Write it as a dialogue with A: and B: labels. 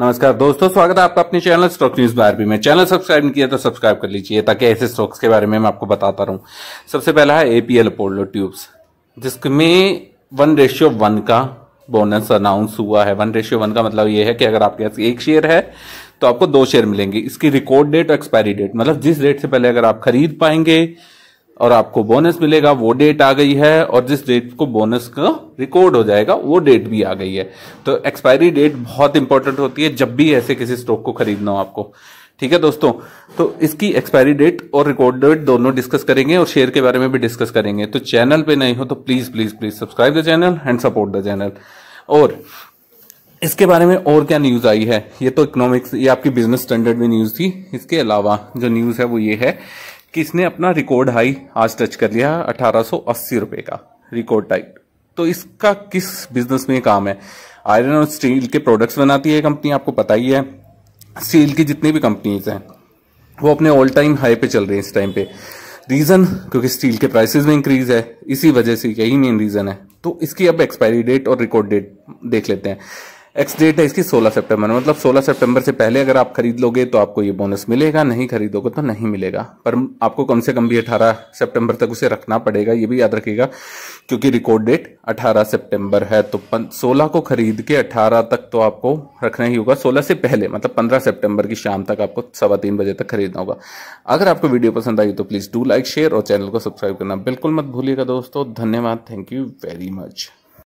A: नमस्कार दोस्तों स्वागत है आपका अपने चैनल स्टॉक न्यूज बारबी में चैनल सब्सक्राइब नहीं किया तो सब्सक्राइब कर लीजिए ताकि ऐसे स्टॉक्स के बारे में मैं आपको बताता रहूं सबसे पहला है एपीएल पोलो ट्यूब्स जिसमें वन रेशियो वन का बोनस अनाउंस हुआ है वन रेशियो वन का मतलब ये है कि अगर आपके पास एक शेयर है तो आपको दो शेयर मिलेंगे इसकी रिकॉर्ड डेट और एक्सपायरी डेट मतलब जिस डेट से पहले अगर आप खरीद पाएंगे और आपको बोनस मिलेगा वो डेट आ गई है और जिस डेट को बोनस का रिकॉर्ड हो जाएगा वो डेट भी आ गई है तो एक्सपायरी डेट बहुत इंपॉर्टेंट होती है जब भी ऐसे किसी स्टॉक को खरीदना हो आपको ठीक है दोस्तों तो इसकी एक्सपायरी डेट और रिकॉर्ड डेट दोनों डिस्कस करेंगे और शेयर के बारे में भी डिस्कस करेंगे तो चैनल पे नहीं हो तो please please please subscribe the channel and support the channel और इसके बारे में और क्या न्यूज आई है ये तो इकोनॉमिक्स ये आपकी बिजनेस स्टैंडर्ड में न्यूज थी इसके अलावा जो न्यूज है वो ये है कि इसने अपना रिकॉर्ड हाई आज टच कर लिया अठारह रुपए का रिकॉर्ड टाइट तो इसका किस बिजनेस में काम है आयरन और स्टील के प्रोडक्ट्स बनाती है कंपनी आपको पता ही है स्टील की जितनी भी कंपनीज हैं वो अपने ऑल टाइम हाई पे चल रही है इस टाइम पे रीज़न क्योंकि स्टील के प्राइसेस में इंक्रीज है इसी वजह से यही मेन रीज़न है तो इसकी अब एक्सपायरी डेट और रिकॉर्ड डेट देख लेते हैं एक्स डेट है इसकी 16 सितंबर मतलब 16 सितंबर से पहले अगर आप खरीद लोगे तो आपको ये बोनस मिलेगा नहीं खरीदोगे तो नहीं मिलेगा पर आपको कम से कम भी 18 सितंबर तक उसे रखना पड़ेगा ये भी याद रखिएगा क्योंकि रिकॉर्ड डेट 18 सितंबर है तो 16 को खरीद के 18 तक तो आपको रखना ही होगा 16 से पहले मतलब 15 सितंबर की शाम तक आपको सवा तीन बजे तक खरीदना होगा अगर आपको वीडियो पसंद आई तो प्लीज़ डू लाइक शेयर और चैनल को सब्सक्राइब करना बिल्कुल मत भूलिएगा दोस्तों धन्यवाद थैंक यू वेरी मच